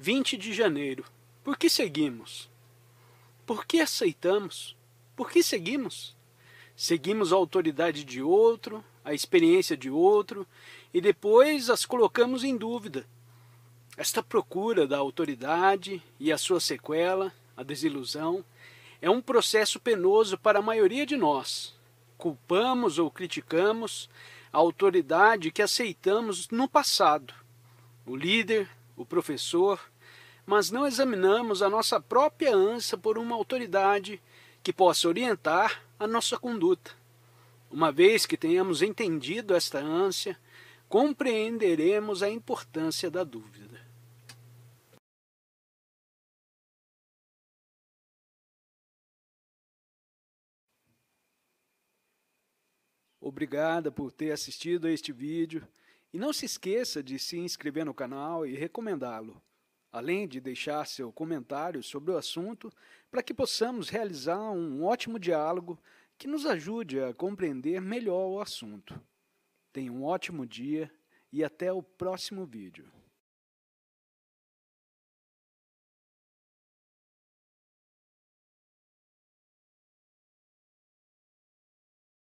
20 de janeiro. Por que seguimos? Por que aceitamos? Por que seguimos? Seguimos a autoridade de outro, a experiência de outro e depois as colocamos em dúvida. Esta procura da autoridade e a sua sequela, a desilusão, é um processo penoso para a maioria de nós. Culpamos ou criticamos a autoridade que aceitamos no passado, o líder, o professor, mas não examinamos a nossa própria ânsia por uma autoridade que possa orientar a nossa conduta. Uma vez que tenhamos entendido esta ânsia, compreenderemos a importância da dúvida. Obrigada por ter assistido a este vídeo. E não se esqueça de se inscrever no canal e recomendá-lo, além de deixar seu comentário sobre o assunto, para que possamos realizar um ótimo diálogo que nos ajude a compreender melhor o assunto. Tenha um ótimo dia e até o próximo vídeo.